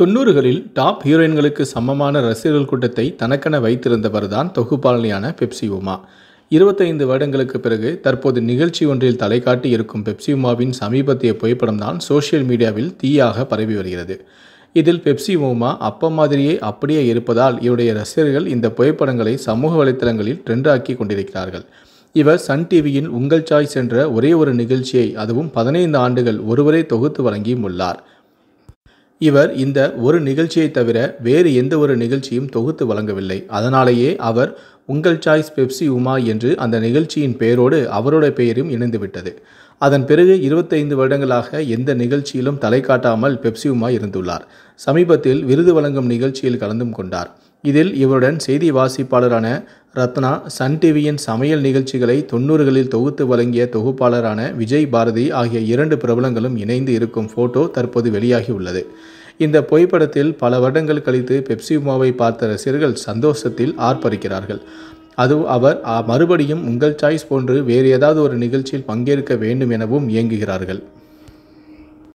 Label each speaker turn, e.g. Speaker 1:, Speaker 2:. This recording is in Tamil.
Speaker 1: தொண்ணூறுகளில் டாப் ஹீரோயின்களுக்கு சமமான ரசிகர்கள் கூட்டத்தை தனக்கென வைத்திருந்தவர் தான் தொகுப்பாளனியான பெப்சி உமா இருபத்தைந்து வருடங்களுக்கு பிறகு தற்போது நிகழ்ச்சி ஒன்றில் தலைகாட்டி இருக்கும் பெப்சி உமாவின் சமீபத்திய புகைப்படம் தான் சோசியல் மீடியாவில் தீயாக பரவி வருகிறது இதில் பெப்சி உமா அப்ப மாதிரியே அப்படியே இருப்பதால் இவருடைய ரசிகர்கள் இந்த புகைப்படங்களை சமூக வலைத்தளங்களில் ட்ரெண்டாக்கி கொண்டிருக்கிறார்கள் இவர் சன் டிவியின் உங்கள் சாய்ஸ் என்ற ஒரே ஒரு நிகழ்ச்சியை அதுவும் பதினைந்து ஆண்டுகள் ஒருவரை தொகுத்து வழங்கியும் உள்ளார் இவர் இந்த ஒரு நிகழ்ச்சியை தவிர வேறு எந்த ஒரு நிகழ்ச்சியும் தொகுத்து வழங்கவில்லை அதனாலேயே அவர் உங்கள் சாய்ஸ் பெப்சி உமா என்று அந்த நிகழ்ச்சியின் பெயரோடு அவரோட பெயரும் இணைந்துவிட்டது அதன் பிறகு இருபத்தைந்து வருடங்களாக எந்த நிகழ்ச்சியிலும் தலை காட்டாமல் பெப்சி உமா இருந்துள்ளார் சமீபத்தில் விருது வழங்கும் நிகழ்ச்சியில் கலந்து கொண்டார் இதில் இவருடன் செய்தி வாசிப்பாளரான ரத்னா சன் டிவியின் சமையல் நிகழ்ச்சிகளை தொன்னூறுகளில் தொகுத்து வழங்கிய தொகுப்பாளரான விஜய் பாரதி ஆகிய இரண்டு பிரபலங்களும் இணைந்து இருக்கும் ஃபோட்டோ தற்போது வெளியாகி உள்ளது இந்த புகைப்படத்தில் பல வருடங்கள் கழித்து பெப்சி உமாவை பார்த்த ரசிகர்கள் சந்தோஷத்தில் ஆர்ப்பரிக்கிறார்கள் அது அவர் மறுபடியும் உங்கள் சாய்ஸ் போன்று வேறு ஏதாவது ஒரு நிகழ்ச்சியில் பங்கேற்க வேண்டும் எனவும் இயங்குகிறார்கள்